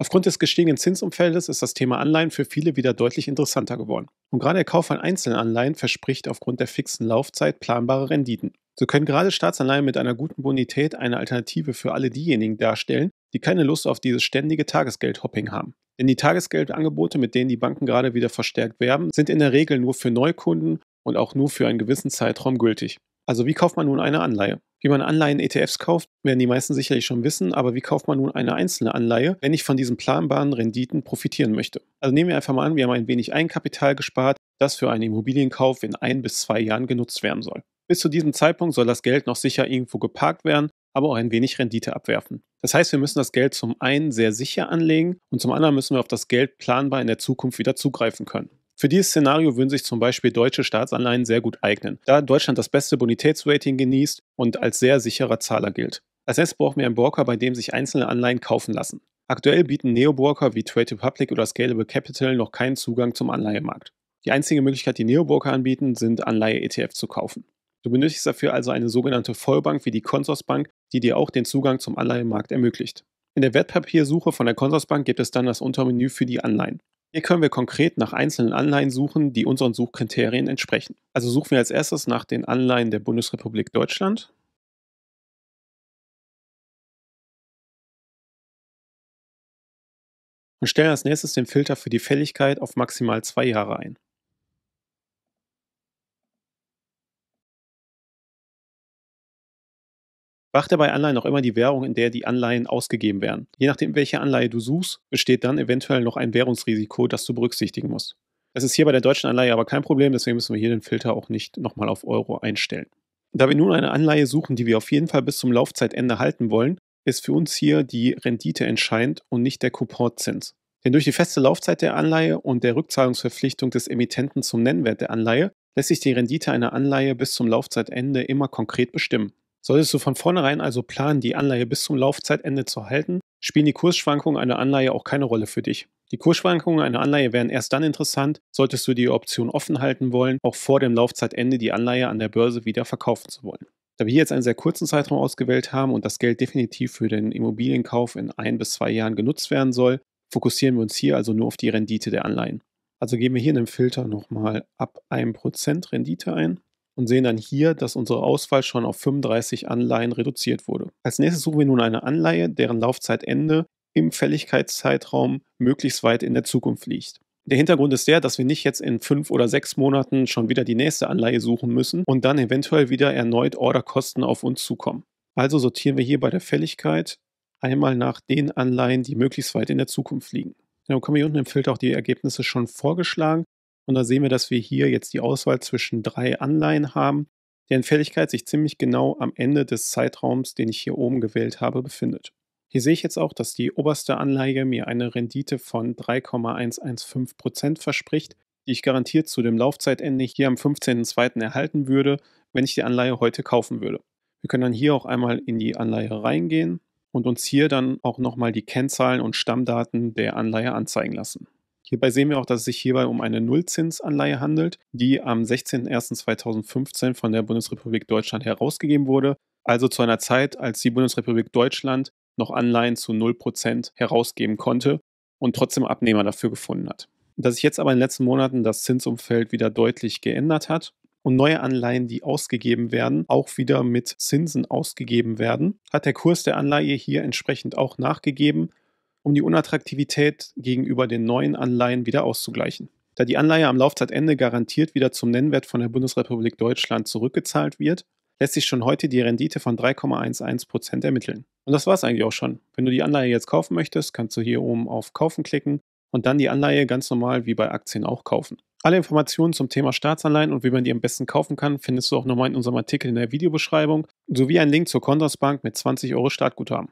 Aufgrund des gestiegenen Zinsumfeldes ist das Thema Anleihen für viele wieder deutlich interessanter geworden. Und gerade der Kauf von Einzelanleihen verspricht aufgrund der fixen Laufzeit planbare Renditen. So können gerade Staatsanleihen mit einer guten Bonität eine Alternative für alle diejenigen darstellen, die keine Lust auf dieses ständige Tagesgeldhopping haben. Denn die Tagesgeldangebote, mit denen die Banken gerade wieder verstärkt werben, sind in der Regel nur für Neukunden und auch nur für einen gewissen Zeitraum gültig. Also wie kauft man nun eine Anleihe? Wie man Anleihen ETFs kauft, werden die meisten sicherlich schon wissen, aber wie kauft man nun eine einzelne Anleihe, wenn ich von diesen planbaren Renditen profitieren möchte? Also nehmen wir einfach mal an, wir haben ein wenig Eigenkapital gespart, das für einen Immobilienkauf in ein bis zwei Jahren genutzt werden soll. Bis zu diesem Zeitpunkt soll das Geld noch sicher irgendwo geparkt werden, aber auch ein wenig Rendite abwerfen. Das heißt, wir müssen das Geld zum einen sehr sicher anlegen und zum anderen müssen wir auf das Geld planbar in der Zukunft wieder zugreifen können. Für dieses Szenario würden sich zum Beispiel deutsche Staatsanleihen sehr gut eignen, da Deutschland das beste Bonitätsrating genießt und als sehr sicherer Zahler gilt. Als erstes brauchen wir einen Broker, bei dem sich einzelne Anleihen kaufen lassen. Aktuell bieten Neobroker wie Trade Republic oder Scalable Capital noch keinen Zugang zum Anleihemarkt. Die einzige Möglichkeit, die Neobroker anbieten, sind Anleihe-ETF zu kaufen. Du benötigst dafür also eine sogenannte Vollbank wie die Consorsbank, die dir auch den Zugang zum Anleihemarkt ermöglicht. In der Wertpapiersuche von der Consorsbank gibt es dann das Untermenü für die Anleihen. Hier können wir konkret nach einzelnen Anleihen suchen, die unseren Suchkriterien entsprechen. Also suchen wir als erstes nach den Anleihen der Bundesrepublik Deutschland. Und stellen als nächstes den Filter für die Fälligkeit auf maximal zwei Jahre ein. Beachte bei Anleihen auch immer die Währung, in der die Anleihen ausgegeben werden. Je nachdem, welche Anleihe du suchst, besteht dann eventuell noch ein Währungsrisiko, das du berücksichtigen musst. Das ist hier bei der deutschen Anleihe aber kein Problem, deswegen müssen wir hier den Filter auch nicht nochmal auf Euro einstellen. Da wir nun eine Anleihe suchen, die wir auf jeden Fall bis zum Laufzeitende halten wollen, ist für uns hier die Rendite entscheidend und nicht der Couponzins. Denn durch die feste Laufzeit der Anleihe und der Rückzahlungsverpflichtung des Emittenten zum Nennwert der Anleihe lässt sich die Rendite einer Anleihe bis zum Laufzeitende immer konkret bestimmen. Solltest du von vornherein also planen, die Anleihe bis zum Laufzeitende zu halten, spielen die Kursschwankungen einer Anleihe auch keine Rolle für dich. Die Kursschwankungen einer Anleihe wären erst dann interessant, solltest du die Option offen halten wollen, auch vor dem Laufzeitende die Anleihe an der Börse wieder verkaufen zu wollen. Da wir hier jetzt einen sehr kurzen Zeitraum ausgewählt haben und das Geld definitiv für den Immobilienkauf in ein bis zwei Jahren genutzt werden soll, fokussieren wir uns hier also nur auf die Rendite der Anleihen. Also geben wir hier in dem Filter nochmal ab 1% Rendite ein und sehen dann hier, dass unsere Auswahl schon auf 35 Anleihen reduziert wurde. Als nächstes suchen wir nun eine Anleihe, deren Laufzeitende im Fälligkeitszeitraum möglichst weit in der Zukunft liegt. Der Hintergrund ist der, dass wir nicht jetzt in fünf oder sechs Monaten schon wieder die nächste Anleihe suchen müssen und dann eventuell wieder erneut Orderkosten auf uns zukommen. Also sortieren wir hier bei der Fälligkeit einmal nach den Anleihen, die möglichst weit in der Zukunft liegen. Dann bekommen wir hier unten im Filter auch die Ergebnisse schon vorgeschlagen. Und da sehen wir, dass wir hier jetzt die Auswahl zwischen drei Anleihen haben, deren Fälligkeit sich ziemlich genau am Ende des Zeitraums, den ich hier oben gewählt habe, befindet. Hier sehe ich jetzt auch, dass die oberste Anleihe mir eine Rendite von 3,115% verspricht, die ich garantiert zu dem Laufzeitende hier am 15.02. erhalten würde, wenn ich die Anleihe heute kaufen würde. Wir können dann hier auch einmal in die Anleihe reingehen und uns hier dann auch nochmal die Kennzahlen und Stammdaten der Anleihe anzeigen lassen. Hierbei sehen wir auch, dass es sich hierbei um eine Nullzinsanleihe handelt, die am 16.01.2015 von der Bundesrepublik Deutschland herausgegeben wurde, also zu einer Zeit, als die Bundesrepublik Deutschland noch Anleihen zu 0% herausgeben konnte und trotzdem Abnehmer dafür gefunden hat. Dass sich jetzt aber in den letzten Monaten das Zinsumfeld wieder deutlich geändert hat und neue Anleihen, die ausgegeben werden, auch wieder mit Zinsen ausgegeben werden, hat der Kurs der Anleihe hier entsprechend auch nachgegeben um die Unattraktivität gegenüber den neuen Anleihen wieder auszugleichen. Da die Anleihe am Laufzeitende garantiert wieder zum Nennwert von der Bundesrepublik Deutschland zurückgezahlt wird, lässt sich schon heute die Rendite von 3,11% ermitteln. Und das war es eigentlich auch schon. Wenn du die Anleihe jetzt kaufen möchtest, kannst du hier oben auf Kaufen klicken und dann die Anleihe ganz normal wie bei Aktien auch kaufen. Alle Informationen zum Thema Staatsanleihen und wie man die am besten kaufen kann, findest du auch nochmal in unserem Artikel in der Videobeschreibung sowie einen Link zur Condos Bank mit 20 Euro Startguthaben.